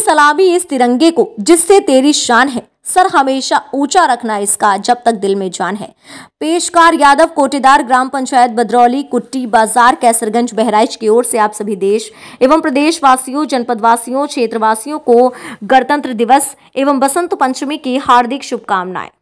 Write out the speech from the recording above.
सलामी इस तिरंगे को जिससे तेरी शान है सर हमेशा ऊंचा रखना इसका जब तक दिल में जान है पेशकार यादव कोटेदार ग्राम पंचायत बदरौली कुट्टी बाजार कैसरगंज बहराइच की ओर से आप सभी देश एवं प्रदेशवासियों जनपदवासियों क्षेत्रवासियों को गणतंत्र दिवस एवं बसंत पंचमी की हार्दिक शुभकामनाएं